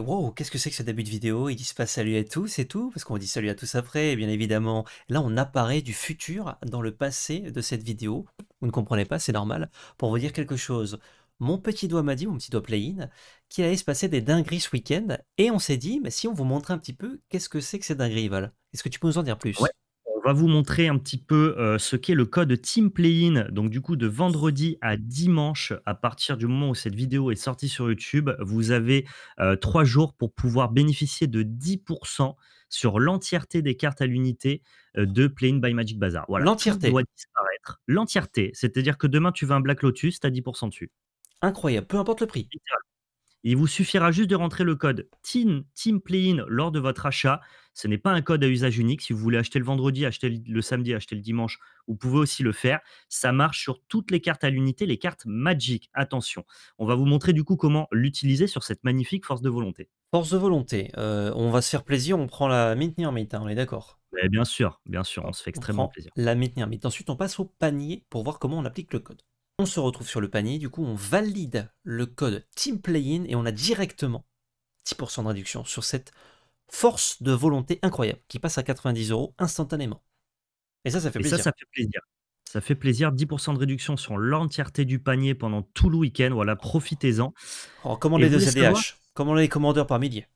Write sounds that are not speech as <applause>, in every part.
wow, qu'est-ce que c'est que ce début de vidéo Ils disent pas salut à tous et tout, parce qu'on dit salut à tous après, bien évidemment. Là, on apparaît du futur dans le passé de cette vidéo. Vous ne comprenez pas, c'est normal. Pour vous dire quelque chose, mon petit doigt m'a dit, mon petit doigt play-in, qu'il allait se passer des dingueries ce week-end, et on s'est dit, mais si on vous montre un petit peu, qu'est-ce que c'est que ces dingueries, Val Est-ce que tu peux nous en dire plus on va vous montrer un petit peu euh, ce qu'est le code Team Play-in. Donc du coup, de vendredi à dimanche, à partir du moment où cette vidéo est sortie sur YouTube, vous avez euh, trois jours pour pouvoir bénéficier de 10% sur l'entièreté des cartes à l'unité euh, de Play-in by Magic Bazaar. Voilà, l'entièreté disparaître. L'entièreté, c'est-à-dire que demain tu veux un Black Lotus, tu as 10% dessus. Incroyable, peu importe le prix. Il vous suffira juste de rentrer le code team Team Playin lors de votre achat. Ce n'est pas un code à usage unique. Si vous voulez acheter le vendredi, acheter le samedi, acheter le dimanche, vous pouvez aussi le faire. Ça marche sur toutes les cartes à l'unité, les cartes Magic. Attention, on va vous montrer du coup comment l'utiliser sur cette magnifique force de volonté. Force de volonté, euh, on va se faire plaisir, on prend la maintenir Mate, hein, on est d'accord eh bien sûr, bien sûr, on se fait extrêmement plaisir. La maintenir mais Ensuite, on passe au panier pour voir comment on applique le code. On se retrouve sur le panier, du coup on valide le code Team Play-in et on a directement 10% de réduction sur cette force de volonté incroyable qui passe à 90 euros instantanément. Et ça, ça fait plaisir. ça, fait plaisir. Ça fait plaisir, 10% de réduction sur l'entièreté du panier pendant tout le week-end. Voilà, profitez-en. les oh, deux CDH, Comment les commandeurs par milliers.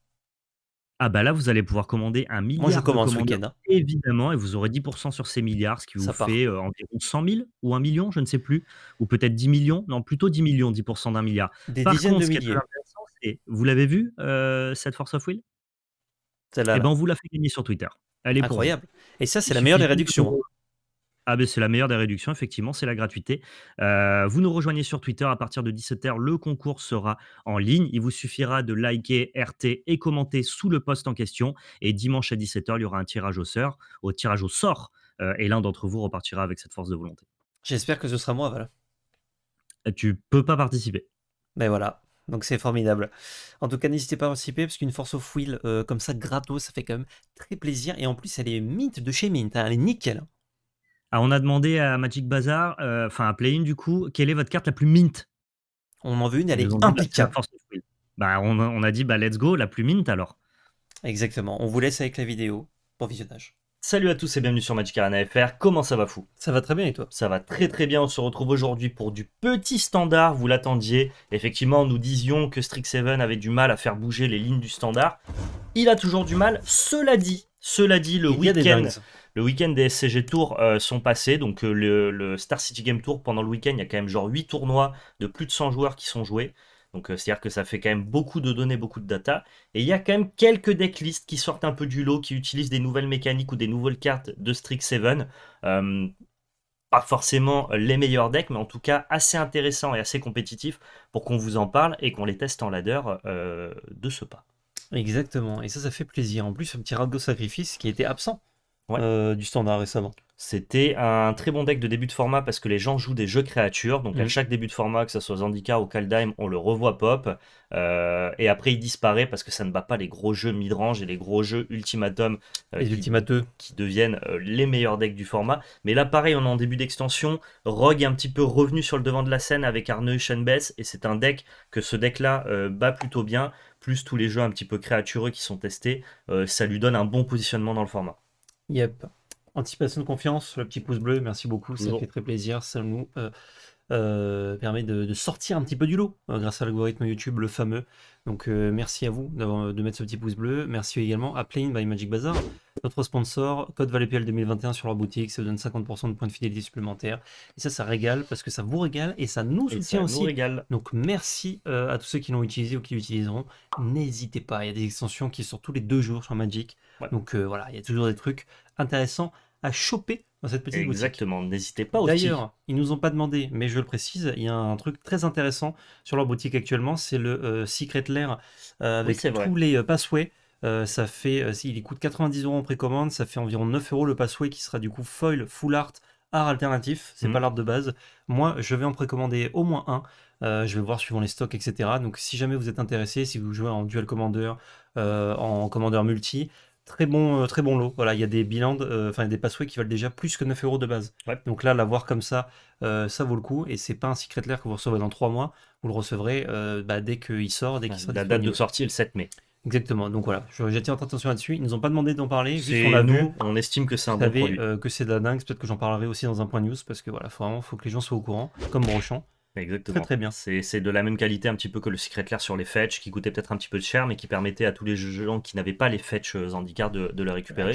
Ah bah là, vous allez pouvoir commander un milliard. Moi, je commande ce week-end. Hein. Évidemment, et vous aurez 10% sur ces milliards, ce qui vous fait euh, environ 100 000 ou 1 million, je ne sais plus, ou peut-être 10 millions. Non, plutôt 10 millions, 10% d'un milliard. Des Par dizaines contre, de milliers. Ce vous l'avez vu, euh, cette Force of Will celle Eh ben, on vous l'a fait gagner sur Twitter. Elle est Incroyable. et ça, c'est la meilleure des réductions. Ah ben c'est la meilleure des réductions, effectivement, c'est la gratuité. Euh, vous nous rejoignez sur Twitter à partir de 17h, le concours sera en ligne. Il vous suffira de liker, RT et commenter sous le post en question. Et dimanche à 17h, il y aura un tirage au sort, au tirage au sort, euh, et l'un d'entre vous repartira avec cette force de volonté. J'espère que ce sera moi, voilà. Euh, tu peux pas participer. Mais ben, voilà, donc c'est formidable. En tout cas, n'hésitez pas à participer parce qu'une force au wheel comme ça gratos, ça fait quand même très plaisir. Et en plus, elle est mint de chez mint, hein. elle est nickel. Ah, on a demandé à Magic Bazar, euh, enfin à Play-In du coup, quelle est votre carte la plus mint On en veut une, elle est bah, impeccable. Bah, on, a dit, bah, let's go, la plus mint alors. Exactement, on vous laisse avec la vidéo pour visionnage. Salut à tous et bienvenue sur Magic Arena FR, comment ça va fou Ça va très bien et toi Ça va très très bien, on se retrouve aujourd'hui pour du petit standard, vous l'attendiez. Effectivement, nous disions que Strix7 avait du mal à faire bouger les lignes du standard. Il a toujours du mal, cela dit, cela dit, le week-end le week-end des SCG Tours euh, sont passés, donc euh, le, Star City Game Tour, pendant le week-end, il y a quand même genre 8 tournois de plus de 100 joueurs qui sont joués. Donc euh, c'est-à-dire que ça fait quand même beaucoup de données, beaucoup de data. Et il y a quand même quelques decklists qui sortent un peu du lot, qui utilisent des nouvelles mécaniques ou des nouvelles cartes de Strict 7 pas forcément les meilleurs decks, mais en tout cas assez intéressants et assez compétitifs pour qu'on vous en parle et qu'on les teste en ladder de ce pas. Exactement, et ça, ça fait plaisir. En plus, un petit Rago Sacrifice qui était absent euh, du standard récemment. C'était un très bon deck de début de format parce que les gens jouent des jeux créatures. Donc à mhm. chaque début de format, que ce soit Zandika ou Kaldheim, on le revoit pop. Euh, et après, il disparaît parce que ça ne bat pas les gros jeux midrange et les gros jeux ultimatum euh, qui, deviennent les meilleurs decks du format. Mais là, pareil, on est en début d'extension. Rogue est un petit peu revenu sur le devant de la scène avec Arneux Shenbeth Et c'est un deck que ce deck-là bat plutôt bien. Plus tous les jeux un petit peu créatureux qui sont testés. ça lui donne un bon positionnement dans le format. Yep. Anticipation de confiance, le petit pouce bleu, merci beaucoup, ça fait très plaisir, ça nous euh, euh, permet de, sortir un petit peu du lot hein, grâce à l'algorithme YouTube, le fameux. Donc euh, merci à vous euh, de mettre ce petit pouce bleu. Merci également à plain by Magic Bazaar, notre sponsor, code ValetPL 2021 sur leur boutique, ça vous donne 50% de points de fidélité supplémentaires. Et ça, ça régale parce que ça vous régale et ça nous soutient aussi. Donc merci à tous ceux qui l'ont utilisé ou qui l'utiliseront. N'hésitez pas, il y a des extensions qui sont tous les deux jours sur Magic. Donc voilà, il y a toujours des trucs intéressants à choper petite Exactement, n'hésitez pas aussi. D'ailleurs, ils ne nous ont pas demandé, mais je le précise, il y a un truc très intéressant sur leur boutique actuellement, c'est le euh, Secret Lair euh, avec tous les euh, passways. ça fait, il coûte 90 euros en précommande, ça fait environ 9 euros le passway qui sera du coup foil, full art, art alternatif, c'est n'est pas mhm. l'art de base. Moi, je vais en précommander au moins un. je vais voir suivant les stocks, etc. Donc si jamais vous êtes intéressé, si vous jouez en dual commander, en commander multi, très bon, euh, très bon lot. Voilà, il y a des bilans, euh, enfin des passways qui valent déjà plus que 9 euros de base. Donc là, l'avoir comme ça, euh, ça vaut le coup. Et c'est pas un secret lair que vous recevrez dans 3 mois. Vous le recevrez bah, dès qu'il sort, dès qu'il sort. La date de sortie est le 7 mai. Exactement. Donc voilà, j'attire votre attention là-dessus. Ils nous ont pas demandé d'en parler. Juste on On estime que c'est un que c'est de la dingue. Peut-être que j'en parlerai aussi dans un point news parce que voilà, faut vraiment, faut que les gens soient au courant, comme Brochant. Exactement. Très bien. C'est de la même qualité un petit peu que le Secret Lair sur les fetchs qui coûtait peut-être un petit peu de cher, mais qui permettait à tous les gens qui n'avaient pas les fetch handicap euh, de, de le récupérer.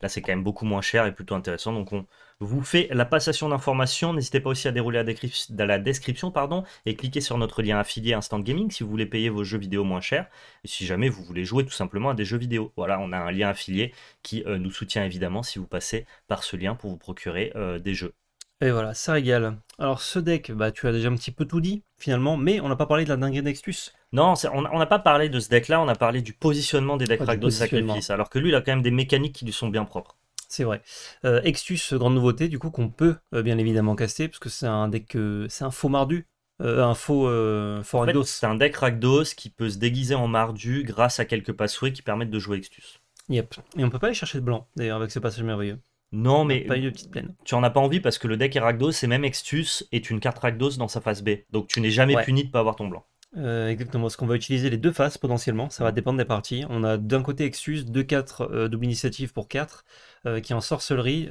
Là, c'est quand même beaucoup moins cher et plutôt intéressant. Donc, on vous fait la passation d'informations. N'hésitez pas aussi à dérouler dans la description pardon, et cliquez sur notre lien affilié Instant Gaming si vous voulez payer vos jeux vidéo moins cher. Et si jamais vous voulez jouer tout simplement à des jeux vidéo. Voilà, on a un lien affilié qui euh, nous soutient évidemment si vous passez par ce lien pour vous procurer euh, des jeux. Et voilà, ça régale. Alors ce deck, bah, tu as déjà un petit peu tout dit finalement, mais on n'a pas parlé de la dinguerie d'Extus. Non, on n'a pas parlé de ce deck-là, on a parlé du positionnement des ah, decks Ragdos Sacrifice, alors que lui, il a quand même des mécaniques qui lui sont bien propres. C'est vrai. Euh, Extus, grande nouveauté, du coup, qu'on peut euh, bien évidemment caster, parce que c'est un deck, euh, c'est un faux mardu, un faux, Ragdos. C'est un deck Ragdos qui peut se déguiser en mardu grâce à quelques passouilles qui permettent de jouer Extus. Yep. Et on peut pas aller chercher de blanc, d'ailleurs, avec ce passages merveilleux. Non, mais. petite Tu en as pas envie parce que le deck est Rakdos et même Extus est une carte Ragdos dans sa phase B. Donc tu n'es jamais puni de pas avoir ton blanc. Euh, exactement, parce qu'on va utiliser les deux faces potentiellement, ça va dépendre des parties. On a d'un côté Exus, 2-4 euh, double initiative pour 4, euh, qui en sorcellerie,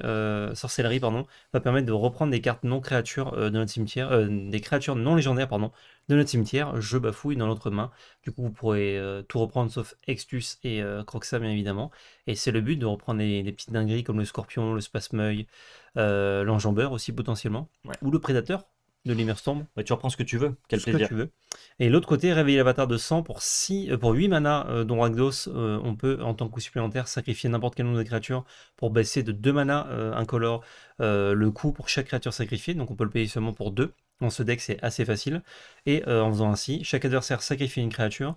sorcellerie pardon, va permettre de reprendre des cartes non créatures de notre cimetière, des créatures non légendaires pardon, de notre cimetière, je bafouille dans l'autre main. Du coup vous pourrez tout reprendre sauf Extus et Croxa bien évidemment. Et c'est le but de reprendre des petites dingueries comme le scorpion, le spasmeuil, l'enjambeur aussi potentiellement, ou le prédateur de l'Immerstorm. Bah, tu reprends ce que tu veux, quel plaisir. tu veux. Et l'autre côté, réveiller l'avatar de 100 pour, 6, euh, pour 8 mana, euh, dont ragdos, euh, on peut en tant que coup supplémentaire sacrifier n'importe quel nombre de créatures pour baisser de 2 mana incolore le coût pour chaque créature sacrifiée. Donc on peut le payer seulement pour 2. Dans ce deck, c'est assez facile. Et en faisant ainsi, chaque adversaire sacrifie une créature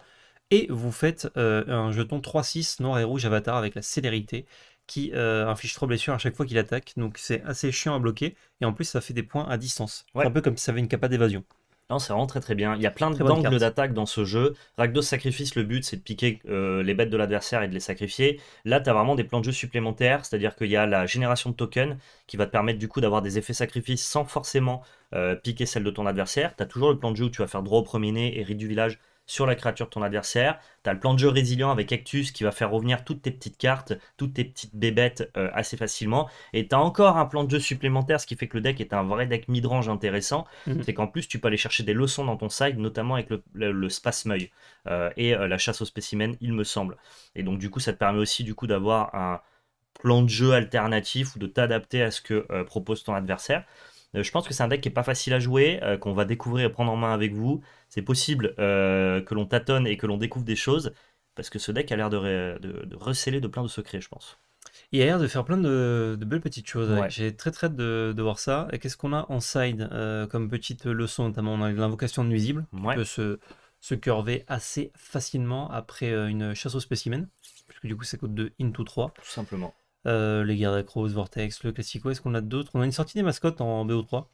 et vous faites un jeton 3-6 noir et rouge avatar avec la célérité qui euh, inflige 3 blessures à chaque fois qu'il attaque. Donc c'est assez chiant à bloquer. Et en plus, ça fait des points à distance. Un peu comme si ça avait une capa d'évasion. Non, c'est vraiment très très bien. Il y a plein d'angles d'attaque dans ce jeu. Ragdos Sacrifice, le but c'est de piquer euh, les bêtes de l'adversaire et de les sacrifier. Là, tu as vraiment des plans de jeu supplémentaires, c'est-à-dire qu'il y a la génération de tokens qui va te permettre du coup d'avoir des effets sacrifices sans forcément euh, piquer celle de ton adversaire. Tu as toujours le plan de jeu où tu vas faire droit au premier et rite du village sur la créature de ton adversaire. Tu as le plan de jeu résilient avec Actus qui va faire revenir toutes tes petites cartes, toutes tes petites bébêtes euh, assez facilement. Et tu as encore un plan de jeu supplémentaire, ce qui fait que le deck est un vrai deck midrange intéressant. Mhm. C'est qu'en plus, tu peux aller chercher des leçons dans ton side, notamment avec le, le, spasmeuil euh, et euh, la chasse aux spécimens, il me semble. Et donc, du coup, ça te permet aussi du coup d'avoir un plan de jeu alternatif ou de t'adapter à ce que propose ton adversaire. je pense que c'est un deck qui n'est pas facile à jouer, qu'on va découvrir et prendre en main avec vous c'est possible euh, que l'on tâtonne et que l'on découvre des choses, parce que ce deck a l'air de, de, de recéler de plein de secrets, je pense. Il a l'air de faire plein de, belles petites choses. J'ai très très hâte de, voir ça. Et qu'est-ce qu'on a en side euh, comme petite leçon Notamment, on a l'invocation de nuisible ouais. qui peut se, curver assez facilement après euh, une chasse au spécimen. Puisque du coup, ça coûte 2 into 3. Tout simplement. les guerres d'Acros, Vortex, le Classico. Est-ce qu'on a d'autres On a une sortie des mascottes en BO3.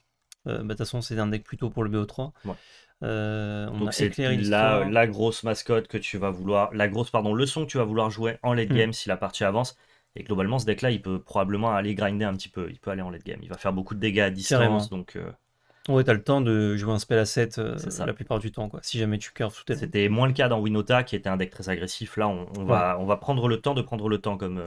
Euh, bah, de toute façon, c'est un deck plutôt pour le BO3. Ouais. Euh, donc c'est la, la, grosse mascotte que tu vas vouloir, la grosse pardon, leçon que tu vas vouloir jouer en late hmm. game si la partie avance. Et globalement, ce deck-là, il peut probablement aller grinder un petit peu. Il peut aller en late game. Il va faire beaucoup de dégâts à distance. Donc, euh, Ouais, t'as le temps de jouer un spell à 7 euh, la plupart du temps, quoi, si jamais tu curves tout C'était moins le cas dans Winota, qui était un deck très agressif. Là, on, va, on va prendre le temps de prendre le temps comme,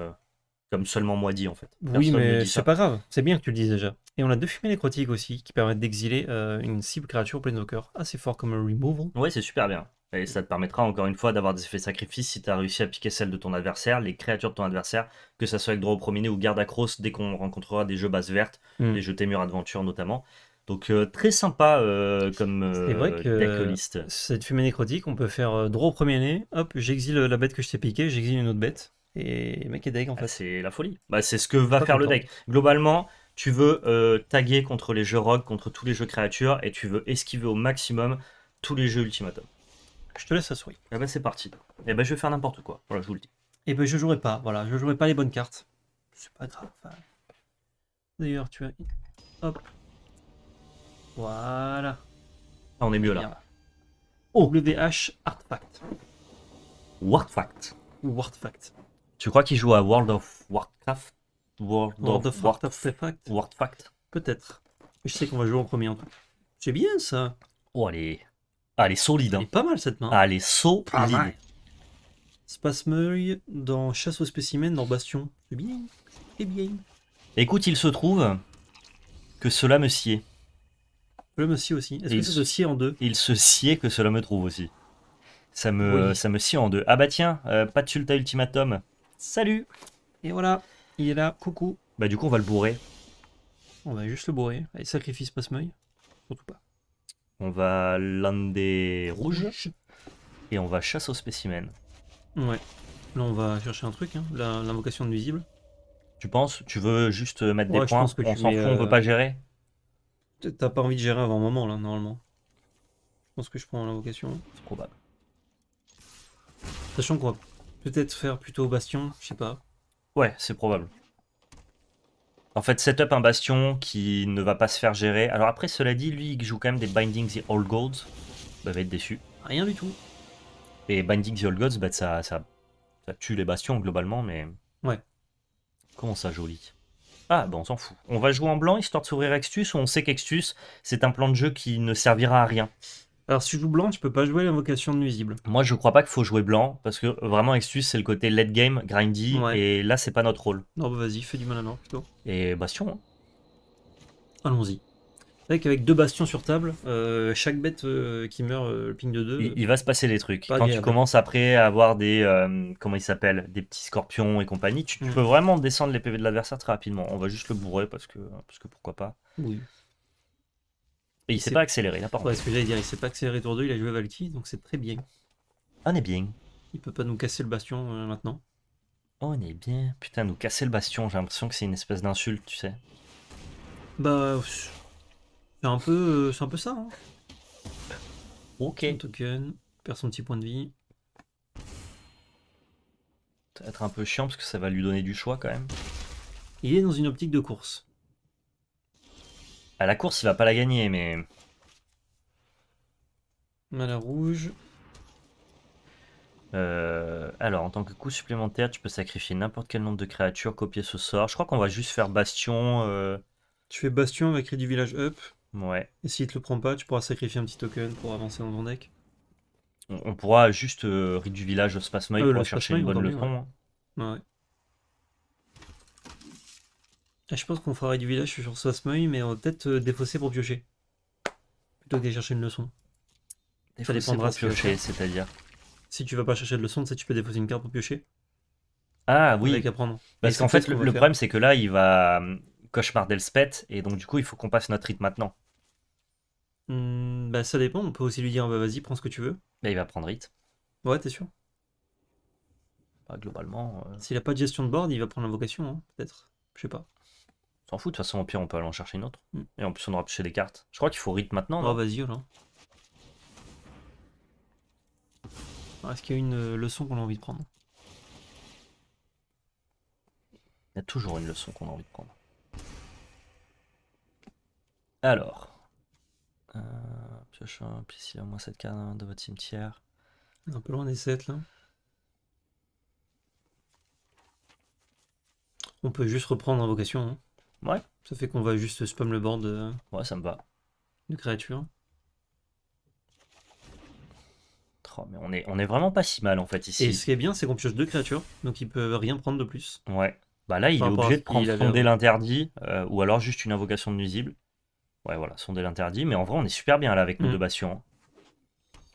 comme seulement moi dit en fait. oui, mais c'est pas grave, c'est bien que tu le dises déjà. Et on a deux fumées nécrotiques aussi qui permettent d'exiler euh, une cible créature de plein cœur, assez fort comme un removal. Oui, c'est super bien. Et ça te permettra encore une fois d'avoir des effets sacrifices si tu as réussi à piquer celle de ton adversaire, les créatures de ton adversaire, que ça soit avec draw au ou garde à cross dès qu'on rencontrera des jeux basse verte, hmm. les jeux Témur Adventure notamment. Donc euh, très sympa euh, comme deck Cette fumée nécrotique, on peut faire draw premier nez, hop, j'exile la bête que je t'ai piquée, j'exile une autre bête. Et mec est deck en bah, fait. c'est la folie. Bah, c'est ce que va faire le deck. Globalement, tu veux euh, taguer contre les jeux rogues contre tous les jeux créatures, et tu veux esquiver au maximum tous les jeux ultimatum. Je te laisse la souris. Et eh bah ben, c'est parti. Et eh bah ben, je vais faire n'importe quoi. Voilà, je vous le dis. Et eh ben bah, je jouerai pas. Voilà, je jouerai pas les bonnes cartes. C'est pas grave. D'ailleurs, tu as. Hop. Voilà. Ah, on est mieux là. Word Artifact. Word Fact tu crois qu'il joue à World of Warcraft World, World of, Warcraft Peut-être. Je sais qu'on va jouer en premier en tout. C'est bien ça. Oh, allez, est, ah, elle est solide. Elle hein. est pas mal cette main. Allez ah, elle est solide. Space dans Chasse aux spécimens dans Bastion. C'est bien. C'est bien. Écoute, il se trouve que cela me sied. Cela me sied aussi. Est-ce que ça se sied en deux Il se sied que cela me trouve aussi. Ça me, ça me scie en deux. Ah bah tiens, euh, pas de Sulta Ultimatum. Salut Et voilà, il est là, coucou. Bah du coup on va le bourrer. On va juste le bourrer. Allez, sacrifice passe-meuil. Surtout pas. On va l'un rouge. rouges Et on va chasse au spécimen. Ouais. Là on va chercher un truc, hein. l'invocation de nuisible. Tu penses Tu veux juste mettre des points que On s'en fout, on veut euh, pas gérer T'as pas envie de gérer avant un moment là, normalement. Je pense que je prends l'invocation. C'est probable. Sachant qu'on va Peut-être faire plutôt bastion, je sais pas. Ouais, c'est probable. En fait, setup un bastion qui ne va pas se faire gérer. Alors après, cela dit, lui, il joue quand même des Binding the Old Gods. Bah, va être déçu. Rien du tout. Et Binding the Old Gods, bah, ça, ça, ça tue les bastions globalement, mais... Ouais. Comment ça, joli ah, bah on s'en fout. On va jouer en blanc, histoire de s'ouvrir Extus, où on sait qu'Extus, c'est un plan de jeu qui ne servira à rien. Alors, si je joues blanc, tu peux pas jouer l'invocation de nuisible. Moi, je crois pas qu'il faut jouer blanc, parce que vraiment, Exus, c'est le côté late game, grindy, et là, c'est pas notre rôle. Non, bah, vas-y, fais du mal à plutôt. Et bastion. Hein. Allons-y. Avec, avec deux bastions sur table, euh, chaque bête euh, qui meurt, euh, ping de 2. Il, va se passer des trucs. Quand tu commences après à avoir des. comment il s'appelle Des petits scorpions et compagnie, tu, mm. peux vraiment descendre les PV de l'adversaire très rapidement. On va juste le bourrer parce que, parce que pourquoi pas. Oui il s'est pas accéléré, n'importe quoi. Ouais, ce que j'allais dire, il s'est pas accéléré tour 2, il a joué Valkyrie, donc c'est très bien. On est bien. Il peut pas nous casser le bastion euh, maintenant. On est bien. Putain, nous casser le bastion, j'ai l'impression que c'est une espèce d'insulte, tu sais. Bah, c'est un peu, euh, un peu ça. Hein. Ok. token, perd son petit point de vie. Ça va être un peu chiant parce que ça va lui donner du choix quand même. Il est dans une optique de course. À bah, la course, il va pas la gagner, mais... la rouge. Euh, alors, en tant que coup supplémentaire, tu peux sacrifier n'importe quel nombre de créatures, copier ce sort. Je crois qu'on va juste faire Bastion. Euh, tu fais Bastion avec du Village Up. Ouais. Et s'il te le prend pas, tu pourras sacrifier un petit token pour avancer dans ton deck. On, pourra juste euh, Rid du Village au Mail pour chercher une bonne leçon. Ouais. Hein. Ah, je pense qu'on ferait du village sur Swasmoy, mais on va peut-être euh, défausser pour piocher. Plutôt que d'aller chercher une leçon. Défausser ça dépendra pour piocher, c'est-à-dire Si tu vas pas chercher de leçon, tu, tu peux défausser une carte pour piocher. Ah oui. Avec prendre Parce qu'en fait, le, problème, c'est que là, il va euh, cauchemar d'Elspeth, et donc du coup, il faut qu'on passe notre rite maintenant. Hmm, bah ça dépend, on peut aussi lui dire bah, vas-y, prends ce que tu veux. Bah il va prendre rite. Ouais, t'es sûr bah, Globalement. Euh. S'il a pas de gestion de board, il va prendre l'invocation, hein, peut-être. Je sais pas s'en fout, de toute façon, au pire, on peut aller en chercher une autre. Mm. Et en plus, on aura pêché des cartes. Je crois qu'il faut rythme maintenant. Oh, vas-y, là. Ah, est-ce qu'il y a une euh, leçon qu'on a envie de prendre Il y a toujours une leçon qu'on a envie de prendre. Alors. Euh, pioche un, au moins 7 cartes de votre cimetière. Un peu loin des 7 là. On peut juste reprendre invocation. Hein. Ouais. Ça fait qu'on va juste spam le bord De... Euh, ouais, ça me va. De créatures. Oh, mais on est, on est vraiment pas si mal en fait ici. Et ce qui est bien, c'est qu'on pioche deux créatures, donc il peut rien prendre de plus. Ouais. Bah là, il est obligé de prendre son l'interdit, euh, ou alors juste une invocation de nuisible. Ouais, voilà, son dé l'interdit. Mais en vrai, on est super bien là avec nos mm. deux bastions.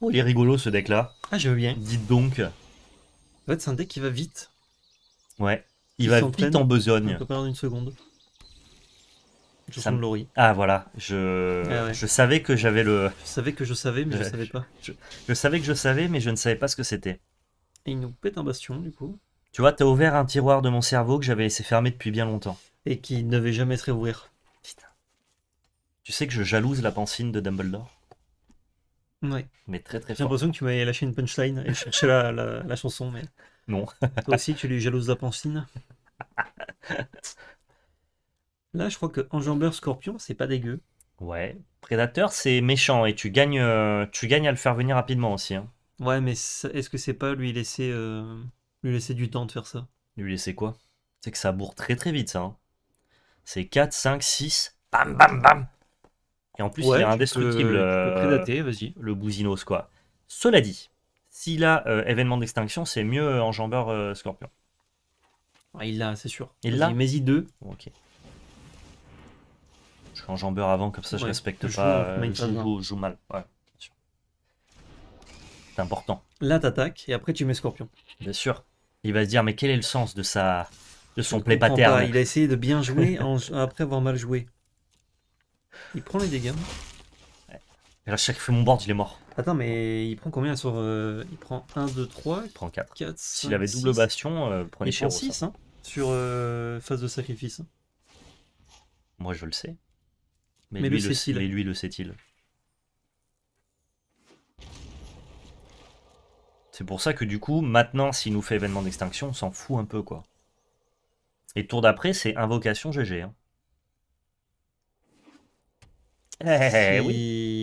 Oh, il est rigolo ce deck là. Ah, j'aime bien. Dites donc. En fait, c'est un deck qui va vite. Ouais. Il, va vite en besogne. On peut pas une seconde. Ah voilà, je, ah je savais que j'avais le. Je savais que je savais, mais je, ne savais pas. Je... savais que je savais, mais je ne savais pas ce que c'était. Et il nous pète un bastion, du coup. Tu vois, t'as ouvert un tiroir de mon cerveau que j'avais laissé fermer depuis bien longtemps. Et qui ne devait jamais se réouvrir. Putain. Tu sais que je jalouse la pancine de Dumbledore. Ouais. Mais très très J'ai l'impression que tu m'avais lâché une punchline et cherché la, la, chanson, mais. Non. Toi aussi, tu lui jalouses la pancine <laughs> Là, je crois que enjambeur scorpion, c'est pas dégueu. Ouais. Prédateur, c'est méchant et tu gagnes, euh, tu gagnes à le faire venir rapidement aussi. Hein. Ouais, mais est-ce que c'est pas lui laisser, euh, lui laisser du temps de faire ça Lui laisser quoi C'est que ça bourre très très vite ça. Hein. C'est 4, 5, 6, bam bam bam Et en plus, il est indestructible. euh, prédater, vas-y. le bousinos quoi. Cela dit, s'il a euh, événement d'extinction, c'est mieux enjambeur scorpion. Ah, il l'a, c'est sûr. Il l'a Mais y deux. Ok. Je suis en jambeur avant, comme ça je respecte pas. je, euh, joue, mal. Ouais, C'est important. Là, t'attaques et après tu mets scorpion. Bien sûr. Il va se dire, mais quel est le sens de sa. De son play pattern. Il a essayé de bien jouer <laughs> après avoir mal joué. Il prend les dégâts. Et là, chaque fois mon board, il est mort. Attends, mais il prend combien sur. Euh, il prend 1, 2, 3. Il prend 4. 4 S'il avait double 6. bastion, euh, prenez il prend 6 hein, sur phase de sacrifice. Moi, je le sais. Mais, lui, le sait-il. C'est pour ça que du coup, maintenant, s'il nous fait événement d'extinction, on s'en fout un peu, quoi. Et tour d'après, c'est invocation GG. Hein. Eh, eh, eh, eh,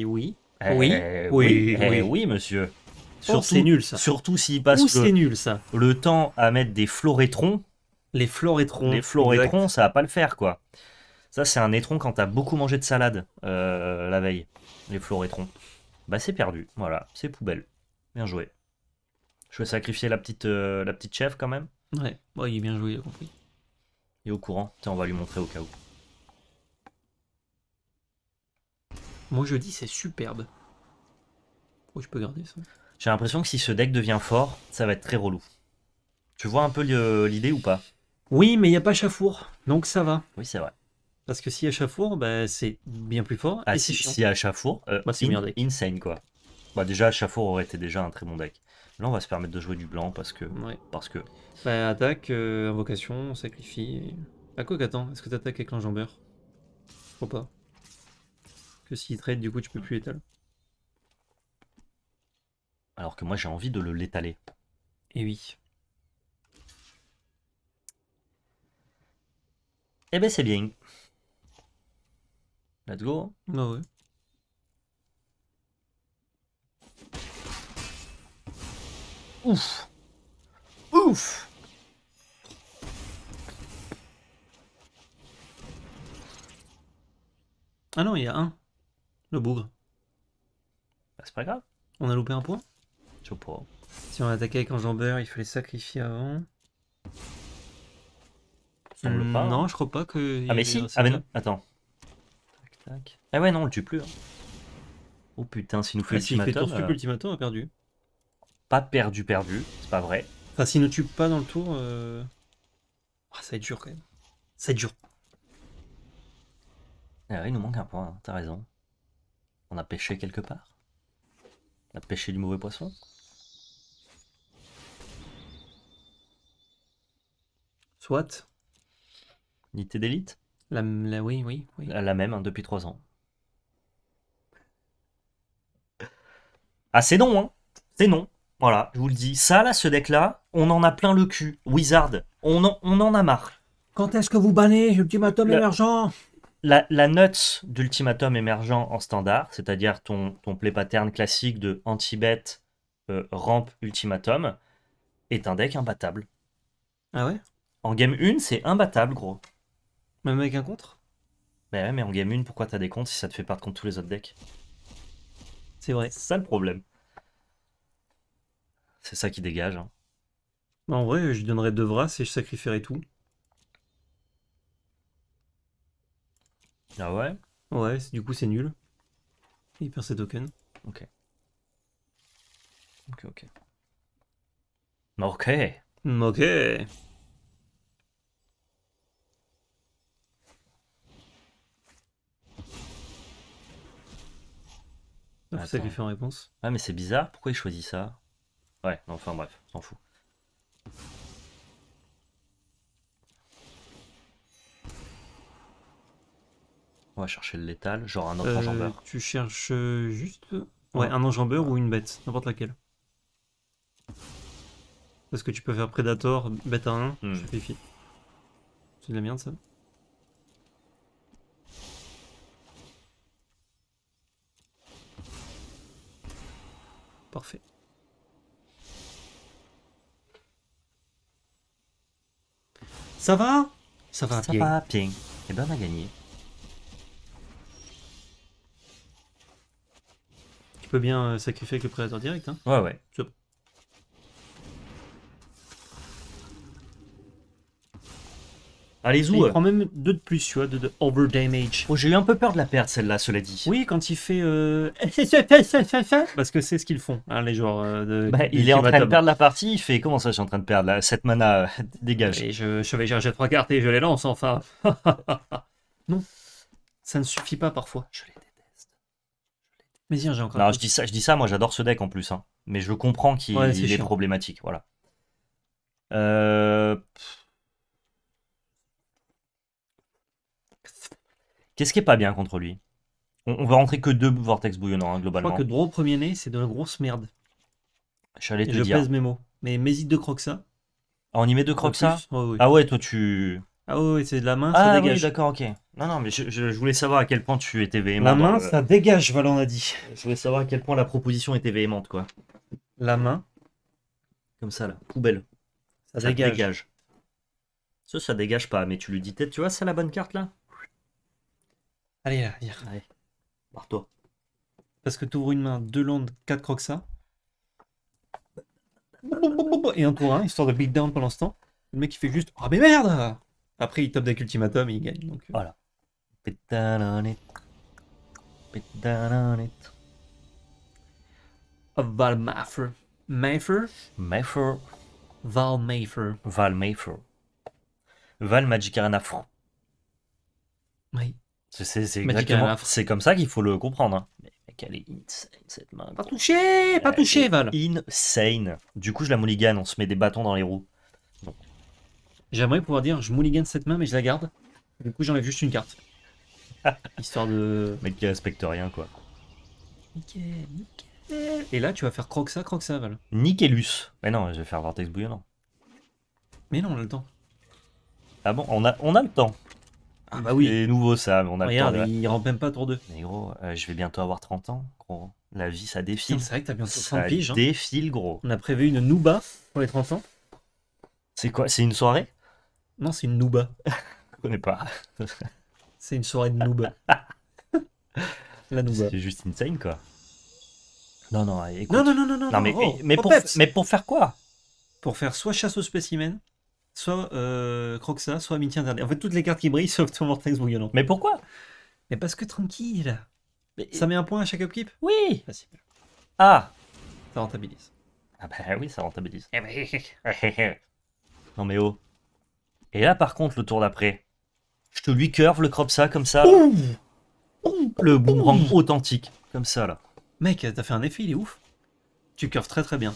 oui. Oui. oui. oui. monsieur. Oh, surtout, c'est nul ça. Surtout s'il passe le, le temps à mettre des florétrons. Les florétrons. Les florétrons, ça va pas le faire quoi. Ça, c'est un étron quand t'as beaucoup mangé de salade euh, la veille, les florétrons. Bah, c'est perdu. Voilà, c'est poubelle. Bien joué. Je vais sacrifier la petite, euh, la petite chef quand même. Ouais, il est bien joué, il compris. Il est au courant. on va lui montrer au cas où. Moi, je dis, c'est superbe. Oh, je peux garder ça J'ai l'impression que si ce deck devient fort, ça va être très relou. Tu vois un peu l'idée ou pas Oui, mais il n'y a pas Chafour, donc ça va. Oui, c'est vrai. Parce que si échafour, bah, c'est bien plus fort. Ah, si, si échafour, c'est euh, bah, insane quoi. Bah, déjà, four aurait été déjà un très bon deck. Là, on va se permettre de jouer du blanc parce que. Ouais. Parce que... Bah, attaque, euh, invocation, sacrifie. À quoi qu'attends Est-ce que tu attaques avec l'enjambeur Je crois pas. Que s'il trade, du coup, tu peux plus étaler. Alors que moi, j'ai envie de le l'étaler. Et eh oui. Eh ben, c'est bien. Let's go. Bah oui. Ouf. Ouf. Ah non, il y a un. Le bougre. Bah, c'est pas grave. On a loupé un point Je Si on attaquait avec enjambeur, il fallait sacrifier avant. Hmm, non, hein. je crois pas que. Ah, mais si Ah, mais non, attends. Ah ouais, non, on le tue plus. Hein. Oh putain, s'il nous fait ah, ultimatum... on euh, a perdu. Pas perdu, perdu, c'est pas vrai. Enfin, s'il ne tue pas dans le tour... Euh... Ah, ça va être dur, quand même. Ça va être dur. Ah il nous manque un point, hein, t'as raison. On a pêché quelque part. On a pêché du mauvais poisson. Soit. Unité d'élite la, oui, oui, euh, La même, hein, depuis trois ans. Ah, c'est non, hein. C'est non. Voilà, je vous le dis. Ça, là, ce deck-là, on en a plein le cul. Wizard, on en, on en a marre. Quand est-ce que vous bannez Ultimatum émergent La, la d'ultimatum émergent en standard, c'est-à-dire ton, ton play pattern classique de anti-bet, euh, ramp, ultimatum, est un deck imbattable. Ah ouais En game 1, c'est imbattable, gros. Même avec un contre Bah ouais, mais en game 1, pourquoi t'as des comptes si ça te fait perdre contre tous les autres decks C'est vrai. C'est ça le problème. C'est ça qui dégage. Hein. Bah, en vrai, je donnerais deux Vras et je sacrifierais tout. Ah ouais Ouais, du coup c'est nul. Il perd ses tokens. Ok. Ok, ok. Bah, ok. Bah, ok. C'est ça fait réponse. Ouais, mais c'est bizarre. Pourquoi il choisit ça Ouais, enfin bref, s'en fout. On va chercher le létal, genre un autre euh, enjambeur. Tu cherches euh, juste. Euh, ouais, un enjambeur ou une bête, n'importe laquelle. Parce que tu peux faire Predator, bête à 1, hmm. je vérifie. C'est de la merde ça. Parfait. Ça va Ça va Ça va Ping. Et ben on a gagné. Tu peux bien euh, sacrifier avec le prédateur direct. Hein ouais, ouais. Allez-y. Il prend même deux de plus, tu vois, de, over damage. Oh, j'ai eu un peu peur de la perdre, celle-là, cela dit. Oui, quand il fait. Euh... <laughs> Parce que c'est ce qu'ils font, hein, les joueurs. Euh, de... Bah, il est en train de perdre la partie, il fait comment ça, je suis en train de perdre cette mana, euh, <laughs> dégage. je, vais gérer trois cartes et je les lance enfin. <laughs> non, ça ne suffit pas parfois. Je les déteste. Mais tiens, hein, j'ai encore. Non, je dis ça, je dis ça, moi j'adore ce deck en plus, hein. mais je comprends qu'il est, problématique, voilà. Euh. Qu'est-ce qui est pas bien contre lui on, va rentrer que deux vortex bouillonnants, globalement. Hein, je crois que gros premier nez, c'est de la grosse merde. Je je dire. pèse mes mots. Mais mésite de Croxa. ça. Ah, on y met deux Croxa Ah ouais, toi tu. Ah ouais, c'est de la main, ah, dégage. oui, d'accord, ok. Non, non, mais je, voulais savoir à quel point tu étais véhément. La main, ça dégage, Valon a dit. Je voulais savoir à quel point la proposition était véhémente, quoi. La main. Comme ça, là, poubelle. Ça, dégage. Ça, ça dégage pas, mais tu lui dis, tu vois, c'est la bonne carte, là Allez, là, Allez, barre-toi. Parce que t'ouvres une main, deux landes, quatre croxa. Et un tour, 1, histoire de beatdown down pendant ce temps. Le mec, il fait juste Ah, oh, mais merde Après, il top deck ultimatum et il gagne. Donc, euh. Voilà. on it. Val Val Val Val Oui. C'est comme ça qu'il faut le comprendre. Hein. Mais elle est insane cette main. Pas touché, pas touché, Val. Insane. Du coup, je la mulligan, on se met des bâtons dans les roues. J'aimerais pouvoir dire je mulligan cette main, mais je la garde. Du coup, j'enlève juste une carte. <laughs> Histoire de. Mec qui respecte rien, quoi. Nickel, Et là, tu vas faire croc ça, croc ça Val. Nickelus. Mais non, je vais faire Vortex Bouillonnant. Mais non, on a le temps. Ah bon, on a, on a le temps. Ah bah oui. c'est nouveau ça, on a Regarde, il rentre même pas tour 2. Mais gros, euh, je vais bientôt avoir 30 ans, gros. La vie, ça défile. C'est vrai que t'as bientôt de piges. Ça hein. défile, gros. On a prévu une nouba pour les 30 ans. C'est quoi C'est une soirée Non, c'est une nouba. je connais pas. c'est une soirée de nouba. <laughs> La nouba. C'est juste insane, quoi. Non, non, écoute. Non, non, non, non, non. mais, oh, oh, mais pour faire quoi Pour faire soit chasse aux spécimens, soit euh, Croxa, soit Amitié Interdite. En fait, toutes les cartes qui brillent <laughs> sauf ton Vortex Bouillonnant. Mais pourquoi Mais parce que tranquille. Ça met un point à chaque upkeep Oui ah, ah Ça rentabilise. Ah bah oui, ça rentabilise. Eh <laughs> non mais oh. Et là, par contre, le tour d'après, je te lui curve le crop ça comme ça. le bon authentique, comme ça là. Mec, t'as fait un effet, il est ouf. Tu curves très très bien.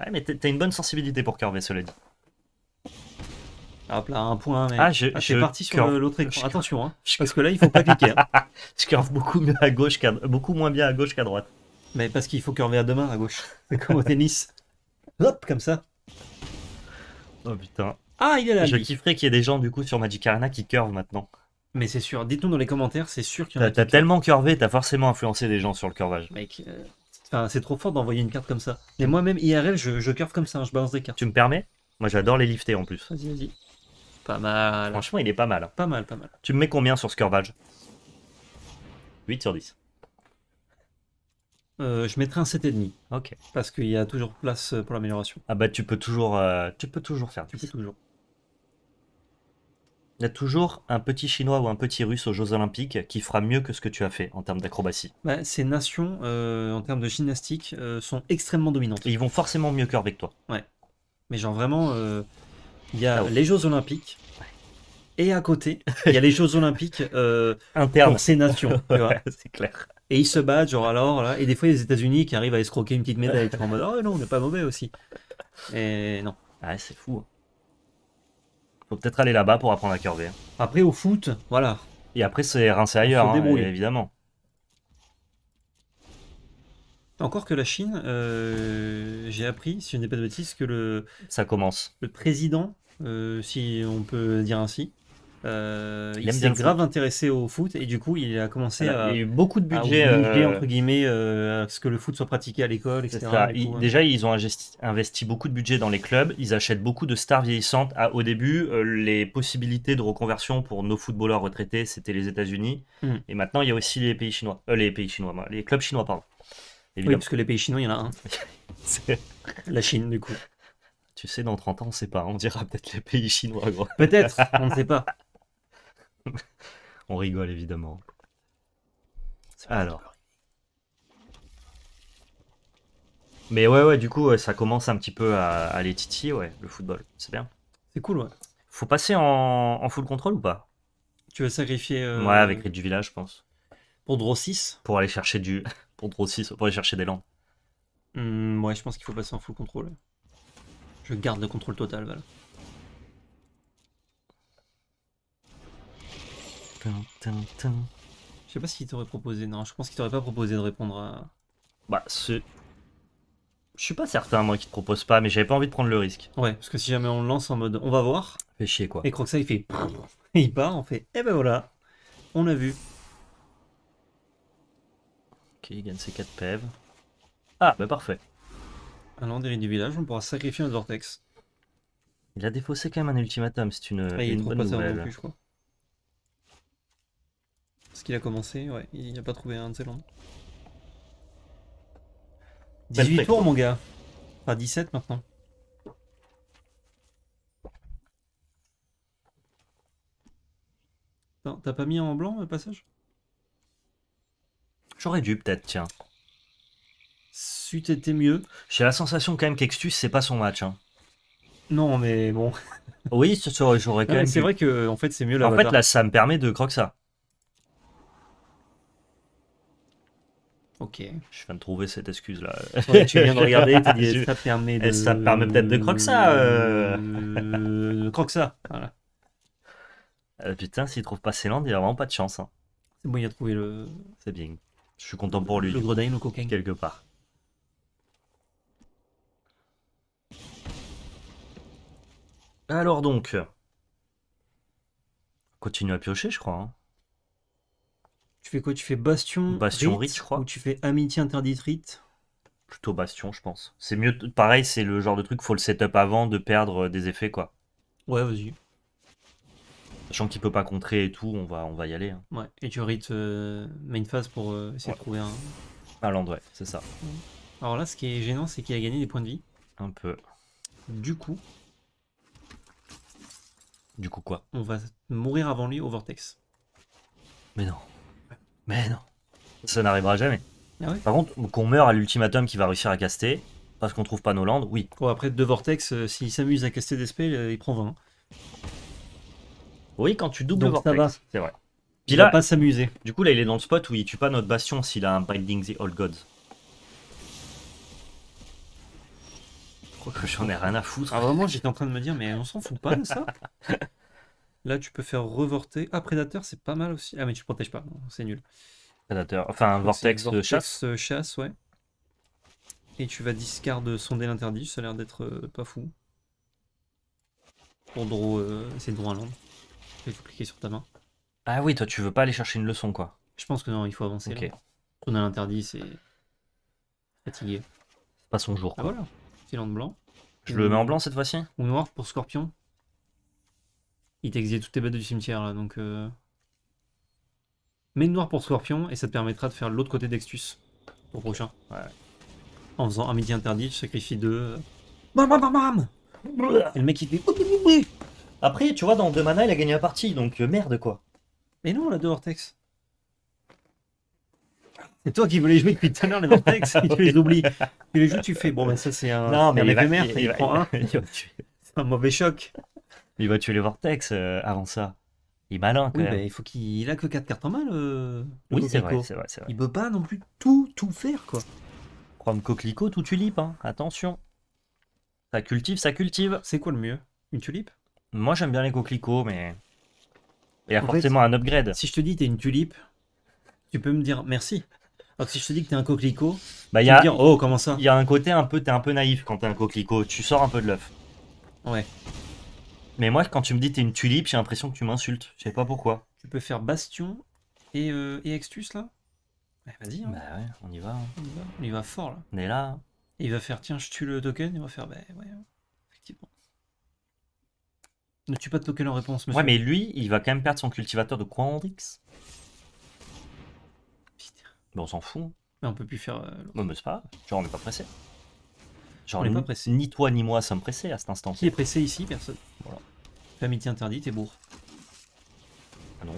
Ouais, mais t'as une bonne sensibilité pour curver, cela dit. Hop là, un point. Ah, je, suis ah, parti sur euh, l'autre écran. Attention, hein, parce que là, il faut pas cliquer. Hein. <laughs> je curve beaucoup à gauche beaucoup moins bien à gauche qu'à droite. Mais parce qu'il faut curver à deux mains à gauche. comme au tennis. <laughs> Hop, comme ça. Oh putain. Ah, il est là. Je kifferais qu'il y ait des gens du coup sur Magic Arena qui curve maintenant. Mais c'est sûr. Dites-nous dans les commentaires, c'est sûr qu'il y en a. T'as, tellement curvé, t'as forcément influencé des gens sur le curvage. Mec, euh, c'est trop fort d'envoyer une carte comme ça. Mais moi-même, IRL, je, curve comme ça, hein, je balance des cartes. Tu me permets Moi, j'adore les lifter en plus. Vas-y, vas-y. Pas mal. Franchement, il est pas mal. Hein. Pas mal, pas mal. Tu me mets combien sur ce curvage 8 sur 10. Euh, je mettrais un 7,5. Ok. Parce qu'il y a toujours place pour l'amélioration. Ah bah tu peux toujours, euh, tu peux toujours faire. Tu peux toujours. Il y a toujours un petit chinois ou un petit russe aux Jeux Olympiques qui fera mieux que ce que tu as fait en termes d'acrobatie. Bah, ces nations, euh, en termes de gymnastique, sont extrêmement dominantes. ils vont forcément mieux que toi. Ouais. Mais genre vraiment, il y a ah les Jeux Olympiques. Et à côté, il y a les Jeux Olympiques euh, internes. Ces nations. <laughs> c'est clair. Et ils se battent, genre alors, là. Et des fois, les États-Unis qui arrivent à escroquer une petite médaille, en mode, oh non, on n'est pas mauvais aussi. Et non. Ah, c'est fou. Faut peut-être aller là-bas pour apprendre à curver. Après, au foot, voilà. Et après, c'est rincé ailleurs, hein, évidemment. Encore que la Chine, euh, j'ai appris, si je n'ai pas de bêtises, que le. Ça commence. Le président euh, si on peut dire ainsi. Euh, il, s'est grave intéressé au foot et du coup il a commencé à. Il y a eu beaucoup de budget, euh, entre guillemets, à ce que le foot soit pratiqué à l'école, etc. Hein. déjà, ils ont investi, beaucoup de budget dans les clubs. Ils achètent beaucoup de stars vieillissantes. À ah, au début, les possibilités de reconversion pour nos footballeurs retraités, c'était les États-Unis. Hmm. Et maintenant, il y a aussi les pays chinois, les pays chinois, les clubs chinois, pardon. Oui, parce que les pays chinois, il y en a un. <laughs> la Chine, du coup. Tu sais, dans 30 ans, on ne sait pas. On dira peut-être les pays chinois. Peut-être, <laughs> on ne sait pas. on rigole, évidemment. Alors. Mais ouais, ouais, du coup, ça commence un petit peu à, aller les titiller, ouais, le football. C'est bien. C'est cool, ouais. Faut passer en, full contrôle ou pas Tu veux sacrifier. Euh, ouais, avec Rite du Village, je pense. Pour 6 Pour aller chercher du. <laughs> pour 6, pour aller chercher des landes. Hum, ouais, je pense qu'il faut passer en full contrôle. Je garde le contrôle total, voilà. Je sais pas s'il t'aurait proposé, non, je pense qu'il t'aurait pas proposé de répondre à... Bah, ce. Je suis pas certain, moi, qu'il te propose pas, mais j'avais pas envie de prendre le risque. Ouais, parce que si jamais on le lance en mode on va voir... Fait chier, quoi. Et ça, il fait... Et <laughs> il part, on fait... Eh ben voilà, on a vu. Ok, il gagne ses 4 pèves. Ah, bah parfait à l'endroit du village, on pourra sacrifier un vortex. Il a défaussé quand même un ultimatum, c'est une, ah, une bonne nouvelle. je crois. Parce qu'il a commencé, ouais, il n'a pas trouvé un de ses 18 tours, mon gars. Enfin, 17 maintenant. T'as pas mis en blanc le passage J'aurais dû peut-être, tiens si était mieux. J'ai la sensation quand même qu'Extus, c'est pas son match. Hein. Non, mais bon. <laughs> oui, j'aurais quand même. C'est vrai que en fait, c'est mieux là. En fait, là, ça me permet de croquer ça. Ok. Je viens de trouver cette excuse là. <laughs> tu viens de regarder, <laughs> ça eh, permet peut-être de croquer ça. Euh... ça. Voilà. Ah, putain, s'il trouve pas Céland, il a vraiment pas de chance. Hein. C'est bon, il a trouvé le. C'est bien. Je suis content pour lui. Le grenadine ou coquin. Quelque part. Alors donc, continue à piocher, je crois. Hein. Tu fais quoi Tu fais Bastion, Bastion, Rite, je crois. Ou tu fais Amitié Interdite Rite Plutôt Bastion, je pense. C'est mieux. Pareil, c'est le genre de truc, faut le setup avant de perdre euh, des effets, quoi. Ouais, vas-y. Sachant qu'il peut pas contrer et tout, on va, on va y aller. Hein. Ouais. Et tu Rite euh, Main Phase pour euh, essayer de trouver un... À l'endroit, c'est ça. Alors là, ce qui est gênant, c'est qu'il a gagné des points de vie. Un peu. Du coup, du coup, quoi On va mourir avant lui au vortex. Mais non. Mais non. Ça n'arrivera jamais. Ah Par contre, qu'on meure à l'ultimatum qui va réussir à caster, parce qu'on trouve pas nos landes, oui. après, deux vortex, euh, s'il s'amuse à caster des spells, euh, il prend 20. Oui, quand tu doubles Donc, Ça va. C'est vrai. il là, va pas s'amuser. Du coup, là, il est dans le spot où il tue pas notre bastion s'il a un Binding the Old Gods. que j'en ai rien à foutre. Ah, vraiment, j'étais en train de me dire, mais on s'en fout pas de ça <laughs> Là, tu peux faire revorter. Ah, prédateur c'est pas mal aussi. Ah, mais tu protèges pas, c'est nul. Prédateur, enfin, Vortex, de euh, chasse. Euh, chasse, ouais. Et tu vas discard euh, sonder l'interdit, ça a l'air d'être pas fou. Pour c'est droit un land. Il faut cliquer sur ta main. Ah oui, toi tu veux pas aller chercher une leçon quoi. Je pense que non, il faut avancer. Ok. on a l'interdit, c'est fatigué. C'est pas son jour. Ah, quoi. Ah, voilà blanc. Je le mets en blanc cette fois-ci Ou noir pour Scorpion. Il t'exile toutes tes bêtes du cimetière là, donc. mais euh. Mets noir pour Scorpion et ça te permettra de faire l'autre côté d'Extus au prochain. Ouais. En faisant un midi interdit, je sacrifie deux. Bam bam bam le mec il fait. Après, tu vois, dans deux mana, il a gagné la partie, donc euh, merde quoi. Mais non, la a deux et toi qui voulais jouer depuis tout à l'heure, les vortex, <laughs> tu les oublies. Tu les joues, tu fais. Bon, ben ça, c'est un. Non, mais il, va, il, prend un. <laughs> C'est un mauvais choc. Il va tuer les vortex euh, avant ça. Il est malin quand oui, même. Ben, il faut qu'il a que 4 cartes en main, le. oui, c'est vrai, c'est vrai, Il peut pas non plus tout, tout faire, quoi. Chrome coquelicot ou tulipe, hein. attention. Ça cultive, ça cultive. C'est quoi le mieux Une tulipe Moi, j'aime bien les coquelicots, mais. Il y a forcément un upgrade. Si je te dis, t'es une tulipe, tu peux me dire merci. Alors si je te dis que t'es un coquelicot, bah, tu oh, comment ça Il y a un côté un peu, t'es un peu naïf quand t'es un coquelicot, tu sors un peu de l'œuf. Ouais. Mais moi, quand tu me dis t'es une tulipe, j'ai l'impression que tu m'insultes. Je sais pas pourquoi. Tu peux faire Bastion et, euh, Extus là bah, Vas-y. Hein. Bah ouais, on y va, hein. on y va. fort là. On est là. Hein. il va faire tiens, je tue le token. Il va faire bah ouais, effectivement. Ne tue pas de token en réponse, monsieur. Ouais, mais lui, il va quand même perdre son cultivateur de Quandrix. Mais on s'en fout. Mais on peut plus faire. Euh, non, mais c'est pas Genre, on est pas pressé. Genre, on est pas pressé. Ni toi ni moi sommes pressés à cet instant. Qui est pressé ici Personne. Voilà. Amitié interdite et bourre. Ah non.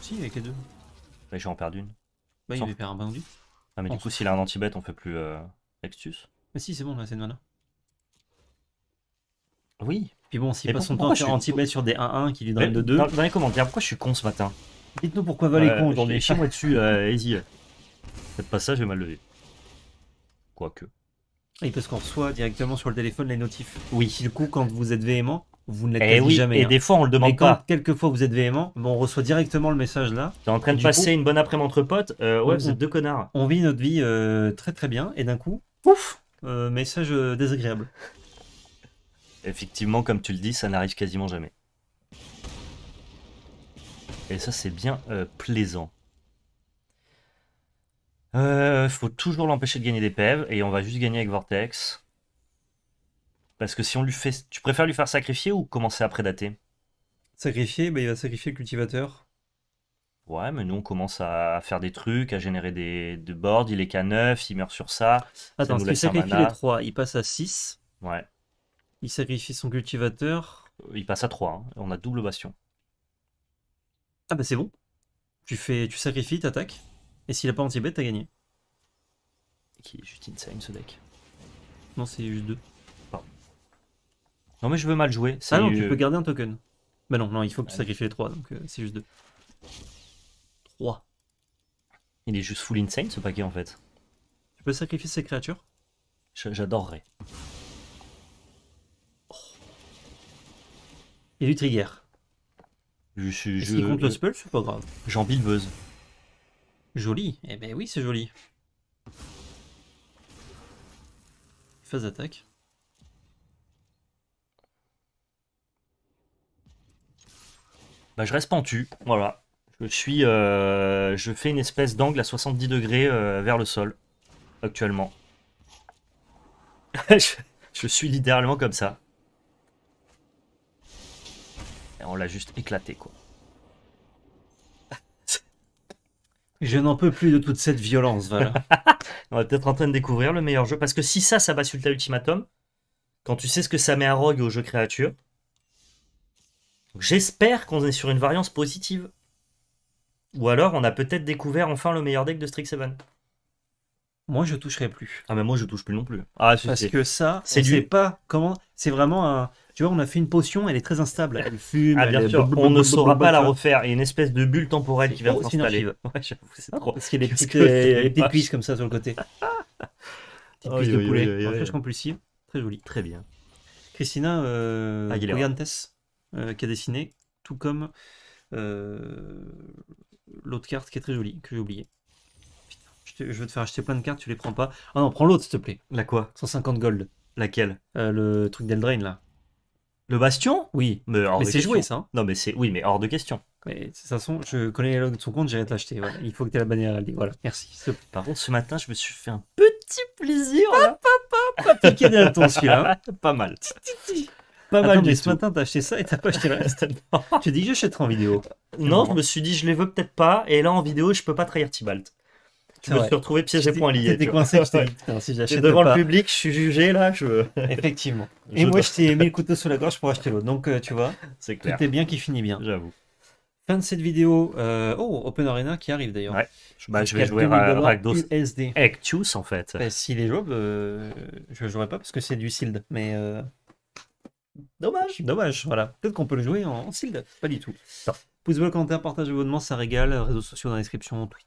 Si, avec les deux. Mais en perds une. Bah, il avait perdu un bandit. Ah, mais du coup, s'il a un anti-bête, on fait plus euh, Extus. Mais bah, si, c'est bon, là, c'est de mana. Oui. Puis bon, s'il passe son temps à faire anti-bête sur des 1-1 qui lui donne de 2. Dans, dans, les commentaires, pourquoi je suis con ce matin Dites-nous pourquoi va les cons aujourd'hui. Chie-moi dessus, <laughs> euh, easy. Cette pas ça, j'ai mal levé. Quoique. Et parce qu'on reçoit directement sur le téléphone les notifs. Oui. Du coup, quand vous êtes véhément, vous ne l'êtes eh oui, jamais. Et hein. des fois, on le demande Mais quand, Quelquefois, vous êtes véhément, bon, on reçoit directement le message là. T'es en train de passer une bonne après-midi entre potes. Euh, ouais, vous êtes deux connards. On vit notre vie euh, très très bien et d'un coup, ouf, euh, message désagréable. <laughs> Effectivement, comme tu le dis, ça n'arrive quasiment jamais. Et ça, c'est bien plaisant. Euh, faut toujours l'empêcher de gagner des pèves, e et on va juste gagner avec Vortex. Parce que si on lui fait. Tu préfères lui faire sacrifier ou commencer à prédater Sacrifier, mais bah, il va sacrifier le cultivateur. Ouais, mais nous on commence à faire des trucs, à générer des, boards. Il est qu'à 9, il meurt sur ça. Attends, il sacrifie les 3, il passe à 6. Ouais. Il sacrifie son cultivateur. Euh, il passe à 3, hein. on a double bastion. Ah bah c'est bon. Tu, fais... tu sacrifies, t'attaques et s'il a pas anti-bet, t'as gagné. Qui est juste insane ce deck. Non, c'est juste deux. Non, mais je veux mal jouer. Ça ah non, tu peux garder un token. Bah non, non, il faut que tu sacrifies les trois, donc euh, c'est juste deux. 3. Il est juste full insane ce paquet en fait. Tu peux sacrifier ces créatures J'adorerais. Et du trigger. Je, suis compte le spell, c'est pas grave. J'en buzz. Joli. Eh ben oui, c'est joli. Phase d'attaque. Bah, je reste pentu, voilà. Je suis, euh, je fais une espèce d'angle à 70 degrés euh, vers le sol, actuellement. <laughs> je, suis littéralement comme ça. Et on l'a juste éclaté, quoi. Je n'en peux plus de toute cette violence, voilà. <laughs> On est peut-être en train de découvrir le meilleur jeu, parce que si ça, ça va ta ultimatum, quand tu sais ce que ça met à Rogue au jeu créature, j'espère qu'on est sur une variance positive. Ou alors, on a peut-être découvert enfin le meilleur deck de Strixhaven moi je toucherai plus. Ah mais moi je touche plus non plus. Ah parce que ça, c'est du... pas comment. C'est vraiment un. Tu vois, on a fait une potion, elle est très instable. Elle fume. Ah, bien sûr, on ne saura pas la refaire. Il y a une espèce de bulle temporelle qui va s'installer. <laughs> Ouais, j'avoue, c'est trop. Parce qu'il y a des petites, euh, cuisses comme ça sur le côté. <laughs> Petites cuisse de poulet. très joli, Très bien. Christina euh, euh qui a dessiné, tout comme euh, l'autre carte qui est très jolie, que j'ai oubliée je, veux te faire acheter plein de cartes, tu les prends pas. Ah non, prends l'autre, s'il te plaît. La quoi 150 gold. Laquelle euh, Le truc d'Eldrain, là. Le bastion Oui. Mais, c'est joué, ça. Hein. non, mais c'est. Oui, mais hors de question. Mais de toute façon, je connais de son compte, j'irai te l'acheter. Il faut que tu aies la bannière Aldi. Voilà, merci. Par contre, ce matin, je me suis fait un petit plaisir. Papa, Pas, pas, pas, piqué d'un hein. là <laughs> pas mal. Pas mal mais ce matin, t'as acheté ça et t'as pas acheté le reste. tu dis que j'achèterai en vidéo. Non, je me suis dit, je les veux peut-être pas. Et là, en vidéo, je peux pas trahir Tibalt. Je me suis retrouvé piégé point lié. Je <laughs> si devant le public, je suis jugé là. Je... <laughs> Effectivement. Et moi, je t'ai mis le couteau sous la gorge pour acheter l'autre. Donc, euh, tu vois, <laughs> c'est clair. Tout est bien qui finit bien. J'avoue. Fin de cette vidéo. Euh, oh, Open Arena qui arrive d'ailleurs. Ouais. je bah, vais jouer à Rakdos SD. Actus en fait. Bah, s'il si est jouable, euh, je ne jouerai pas parce que c'est du Sild Mais. Dommage, dommage, voilà. Peut-être qu'on peut le jouer en, Sild pas du tout. Pouce bleu, commentaire, partagez vos ça régale. Réseaux sociaux dans la description, Twitter.